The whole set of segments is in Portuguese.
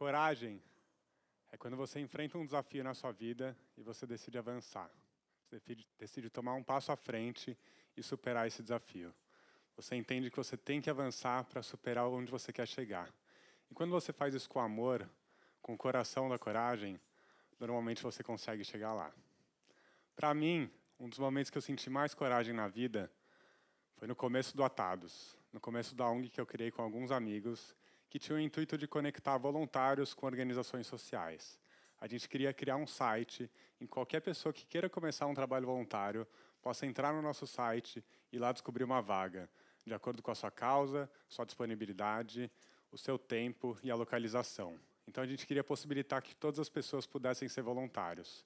Coragem é quando você enfrenta um desafio na sua vida e você decide avançar. Você decide, decide tomar um passo à frente e superar esse desafio. Você entende que você tem que avançar para superar onde você quer chegar. E quando você faz isso com amor, com o coração da coragem, normalmente você consegue chegar lá. Para mim, um dos momentos que eu senti mais coragem na vida foi no começo do Atados, no começo da ONG que eu criei com alguns amigos que tinha o intuito de conectar voluntários com organizações sociais. A gente queria criar um site em qualquer pessoa que queira começar um trabalho voluntário possa entrar no nosso site e lá descobrir uma vaga, de acordo com a sua causa, sua disponibilidade, o seu tempo e a localização. Então a gente queria possibilitar que todas as pessoas pudessem ser voluntários.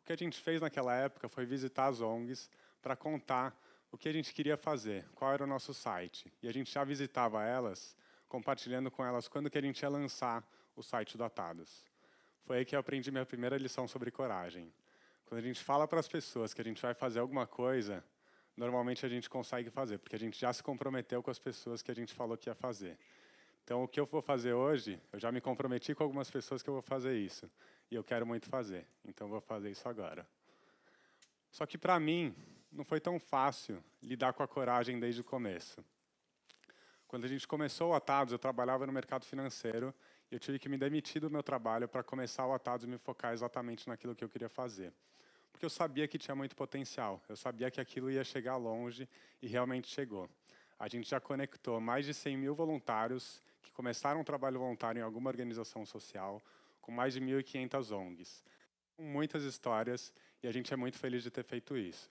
O que a gente fez naquela época foi visitar as ONGs para contar o que a gente queria fazer, qual era o nosso site. E a gente já visitava elas compartilhando com elas quando que a gente ia lançar o site do Atados. Foi aí que eu aprendi minha primeira lição sobre coragem. Quando a gente fala para as pessoas que a gente vai fazer alguma coisa, normalmente a gente consegue fazer, porque a gente já se comprometeu com as pessoas que a gente falou que ia fazer. Então, o que eu vou fazer hoje, eu já me comprometi com algumas pessoas que eu vou fazer isso. E eu quero muito fazer, então vou fazer isso agora. Só que, para mim, não foi tão fácil lidar com a coragem desde o começo. Quando a gente começou o Atados, eu trabalhava no mercado financeiro e eu tive que me demitir do meu trabalho para começar o Atados e me focar exatamente naquilo que eu queria fazer. Porque eu sabia que tinha muito potencial, eu sabia que aquilo ia chegar longe e realmente chegou. A gente já conectou mais de 100 mil voluntários que começaram um trabalho voluntário em alguma organização social, com mais de 1.500 ONGs. Muitas histórias e a gente é muito feliz de ter feito isso.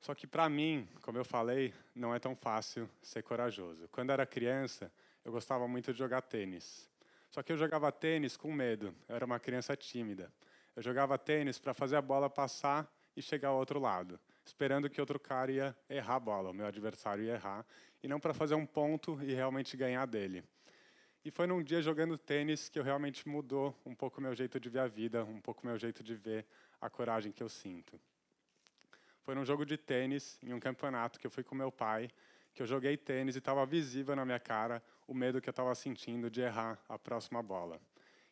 Só que para mim, como eu falei, não é tão fácil ser corajoso. Quando era criança, eu gostava muito de jogar tênis. Só que eu jogava tênis com medo. Eu era uma criança tímida. Eu jogava tênis para fazer a bola passar e chegar ao outro lado, esperando que outro cara ia errar a bola, o meu adversário ia errar, e não para fazer um ponto e realmente ganhar dele. E foi num dia jogando tênis que eu realmente mudou um pouco meu jeito de ver a vida, um pouco meu jeito de ver a coragem que eu sinto foi num jogo de tênis, em um campeonato que eu fui com meu pai, que eu joguei tênis e estava visível na minha cara o medo que eu estava sentindo de errar a próxima bola.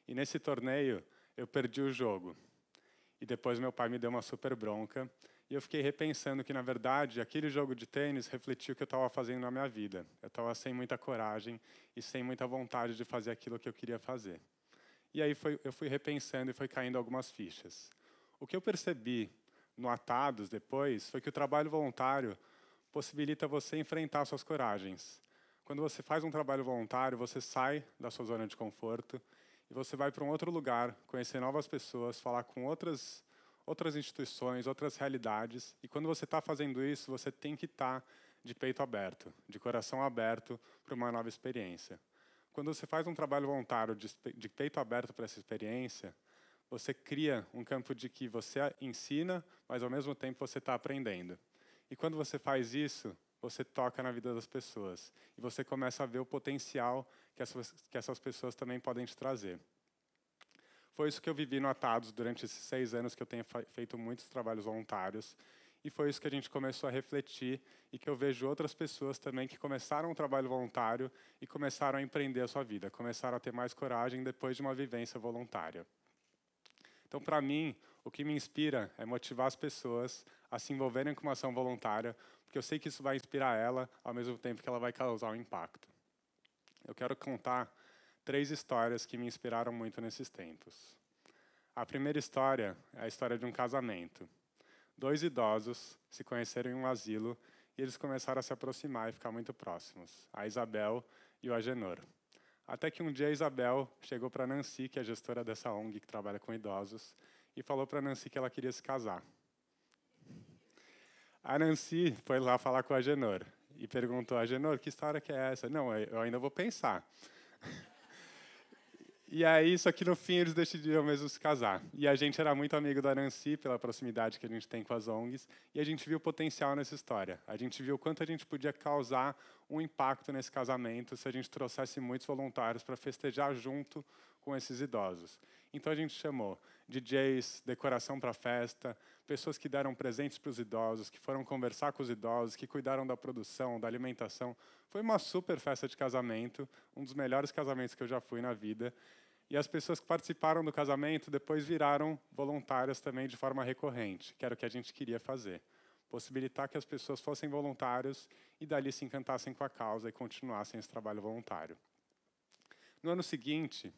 E nesse torneio, eu perdi o jogo. E depois meu pai me deu uma super bronca, e eu fiquei repensando que, na verdade, aquele jogo de tênis refletiu o que eu estava fazendo na minha vida. Eu estava sem muita coragem e sem muita vontade de fazer aquilo que eu queria fazer. E aí foi, eu fui repensando e foi caindo algumas fichas. O que eu percebi no Atados depois foi que o trabalho voluntário possibilita você enfrentar suas coragens. Quando você faz um trabalho voluntário, você sai da sua zona de conforto e você vai para um outro lugar, conhecer novas pessoas, falar com outras outras instituições, outras realidades. E quando você está fazendo isso, você tem que estar tá de peito aberto, de coração aberto para uma nova experiência. Quando você faz um trabalho voluntário de, de peito aberto para essa experiência, você cria um campo de que você ensina, mas ao mesmo tempo você está aprendendo. E quando você faz isso, você toca na vida das pessoas. E você começa a ver o potencial que essas, que essas pessoas também podem te trazer. Foi isso que eu vivi no Atados durante esses seis anos que eu tenho feito muitos trabalhos voluntários. E foi isso que a gente começou a refletir e que eu vejo outras pessoas também que começaram um trabalho voluntário e começaram a empreender a sua vida, começaram a ter mais coragem depois de uma vivência voluntária. Então, para mim, o que me inspira é motivar as pessoas a se envolverem com uma ação voluntária, porque eu sei que isso vai inspirar ela ao mesmo tempo que ela vai causar um impacto. Eu quero contar três histórias que me inspiraram muito nesses tempos. A primeira história é a história de um casamento. Dois idosos se conheceram em um asilo e eles começaram a se aproximar e ficar muito próximos, a Isabel e o Agenor. Até que um dia a Isabel chegou para Nancy, que é gestora dessa ONG que trabalha com idosos, e falou para Nancy que ela queria se casar. A Nancy foi lá falar com a Genor e perguntou a Genor que história que é essa. Não, eu ainda vou pensar. E aí, isso aqui no fim eles decidiram mesmo se casar. E a gente era muito amigo da Nancy, pela proximidade que a gente tem com as ONGs, e a gente viu o potencial nessa história. A gente viu o quanto a gente podia causar um impacto nesse casamento se a gente trouxesse muitos voluntários para festejar junto com esses idosos. Então a gente chamou DJs, decoração para festa, pessoas que deram presentes para os idosos, que foram conversar com os idosos, que cuidaram da produção, da alimentação. Foi uma super festa de casamento, um dos melhores casamentos que eu já fui na vida. E as pessoas que participaram do casamento depois viraram voluntárias também de forma recorrente, que era o que a gente queria fazer. Possibilitar que as pessoas fossem voluntários e dali se encantassem com a causa e continuassem esse trabalho voluntário. No ano seguinte,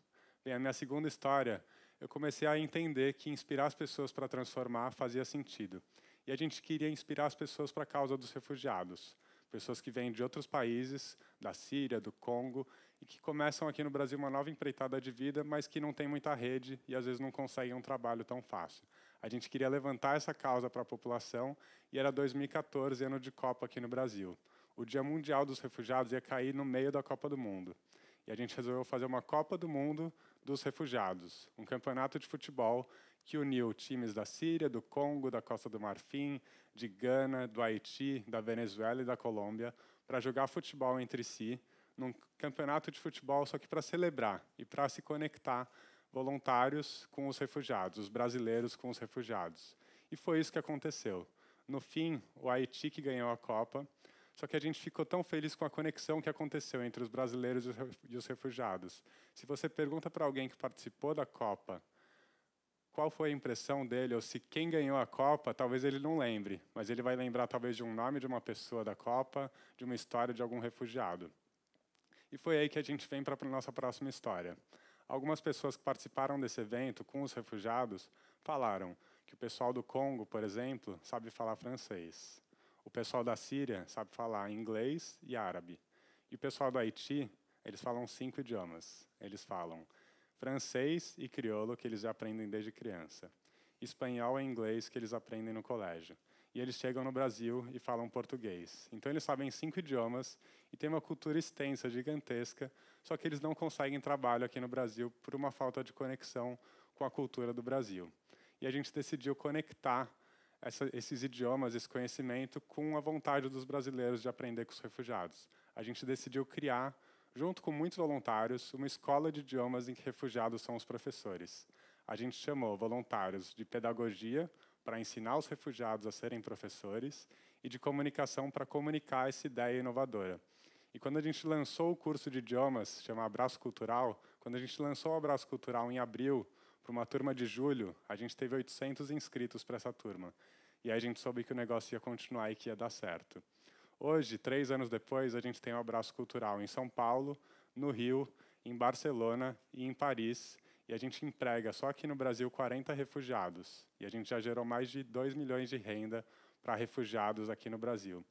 Bem, a minha segunda história, eu comecei a entender que inspirar as pessoas para transformar fazia sentido. E a gente queria inspirar as pessoas para a causa dos refugiados, pessoas que vêm de outros países, da Síria, do Congo, e que começam aqui no Brasil uma nova empreitada de vida, mas que não tem muita rede e às vezes não conseguem um trabalho tão fácil. A gente queria levantar essa causa para a população e era 2014, ano de Copa aqui no Brasil. O Dia Mundial dos Refugiados ia cair no meio da Copa do Mundo. E a gente resolveu fazer uma Copa do Mundo dos Refugiados, um campeonato de futebol que uniu times da Síria, do Congo, da Costa do Marfim, de Gana, do Haiti, da Venezuela e da Colômbia para jogar futebol entre si, num campeonato de futebol só que para celebrar e para se conectar voluntários com os refugiados, os brasileiros com os refugiados. E foi isso que aconteceu. No fim, o Haiti que ganhou a Copa só que a gente ficou tão feliz com a conexão que aconteceu entre os brasileiros e os refugiados. Se você pergunta para alguém que participou da Copa qual foi a impressão dele, ou se quem ganhou a Copa, talvez ele não lembre, mas ele vai lembrar talvez de um nome de uma pessoa da Copa, de uma história de algum refugiado. E foi aí que a gente vem para a nossa próxima história. Algumas pessoas que participaram desse evento com os refugiados falaram que o pessoal do Congo, por exemplo, sabe falar francês. O pessoal da Síria sabe falar inglês e árabe. E o pessoal do Haiti, eles falam cinco idiomas. Eles falam francês e crioulo, que eles aprendem desde criança. Espanhol e inglês, que eles aprendem no colégio. E eles chegam no Brasil e falam português. Então eles sabem cinco idiomas e têm uma cultura extensa, gigantesca, só que eles não conseguem trabalho aqui no Brasil por uma falta de conexão com a cultura do Brasil. E a gente decidiu conectar essa, esses idiomas, esse conhecimento, com a vontade dos brasileiros de aprender com os refugiados. A gente decidiu criar, junto com muitos voluntários, uma escola de idiomas em que refugiados são os professores. A gente chamou voluntários de pedagogia para ensinar os refugiados a serem professores e de comunicação para comunicar essa ideia inovadora. E quando a gente lançou o curso de idiomas, chamado Abraço Cultural, quando a gente lançou o Abraço Cultural em abril para uma turma de julho, a gente teve 800 inscritos para essa turma. E aí a gente soube que o negócio ia continuar e que ia dar certo. Hoje, três anos depois, a gente tem um abraço cultural em São Paulo, no Rio, em Barcelona e em Paris. E a gente emprega só aqui no Brasil 40 refugiados. E a gente já gerou mais de 2 milhões de renda para refugiados aqui no Brasil.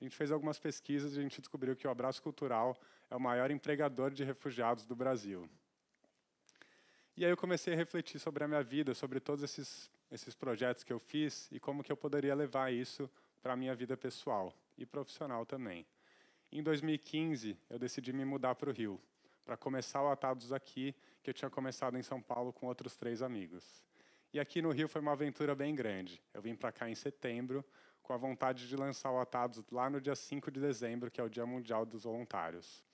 A gente fez algumas pesquisas e a gente descobriu que o Abraço Cultural é o maior empregador de refugiados do Brasil. E aí eu comecei a refletir sobre a minha vida, sobre todos esses, esses projetos que eu fiz e como que eu poderia levar isso para a minha vida pessoal e profissional também. Em 2015, eu decidi me mudar para o Rio, para começar o Atados aqui, que eu tinha começado em São Paulo com outros três amigos. E aqui no Rio foi uma aventura bem grande. Eu vim para cá em setembro, com a vontade de lançar o Atados lá no dia 5 de dezembro, que é o Dia Mundial dos Voluntários.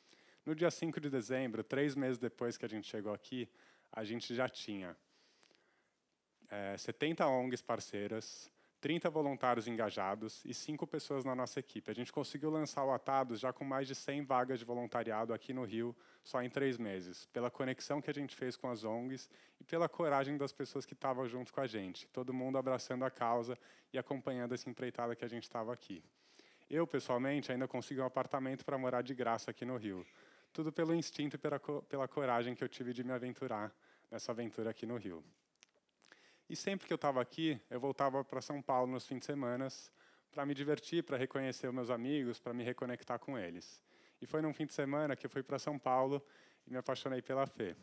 No dia 5 de dezembro, três meses depois que a gente chegou aqui, a gente já tinha é, 70 ONGs parceiras, 30 voluntários engajados e 5 pessoas na nossa equipe. A gente conseguiu lançar o Atados já com mais de 100 vagas de voluntariado aqui no Rio, só em três meses, pela conexão que a gente fez com as ONGs e pela coragem das pessoas que estavam junto com a gente, todo mundo abraçando a causa e acompanhando essa empreitada que a gente estava aqui. Eu, pessoalmente, ainda consegui um apartamento para morar de graça aqui no Rio. Tudo pelo instinto e pela, pela coragem que eu tive de me aventurar nessa aventura aqui no Rio. E sempre que eu estava aqui, eu voltava para São Paulo nos fins de semana para me divertir, para reconhecer os meus amigos, para me reconectar com eles. E foi num fim de semana que eu fui para São Paulo e me apaixonei pela Fê.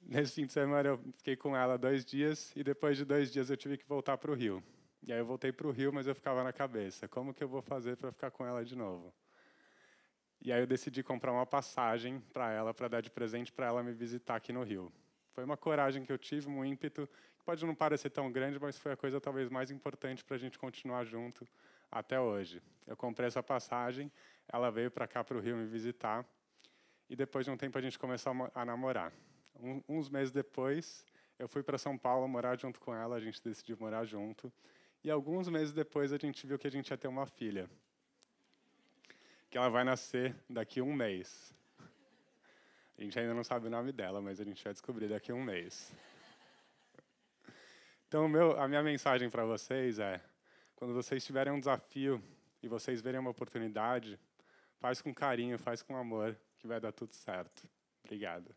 Nesse fim de semana eu fiquei com ela dois dias e depois de dois dias eu tive que voltar para o Rio. E aí eu voltei para o Rio, mas eu ficava na cabeça: como que eu vou fazer para ficar com ela de novo? E aí eu decidi comprar uma passagem para ela, para dar de presente para ela me visitar aqui no Rio. Foi uma coragem que eu tive, um ímpeto, que pode não parecer tão grande, mas foi a coisa talvez mais importante para a gente continuar junto até hoje. Eu comprei essa passagem, ela veio para cá, para o Rio, me visitar, e depois de um tempo a gente começou a namorar. Um, uns meses depois, eu fui para São Paulo morar junto com ela, a gente decidiu morar junto, e alguns meses depois a gente viu que a gente ia ter uma filha que ela vai nascer daqui a um mês. A gente ainda não sabe o nome dela, mas a gente vai descobrir daqui a um mês. Então, meu, a minha mensagem para vocês é: quando vocês tiverem um desafio e vocês verem uma oportunidade, faz com carinho, faz com amor, que vai dar tudo certo. Obrigado.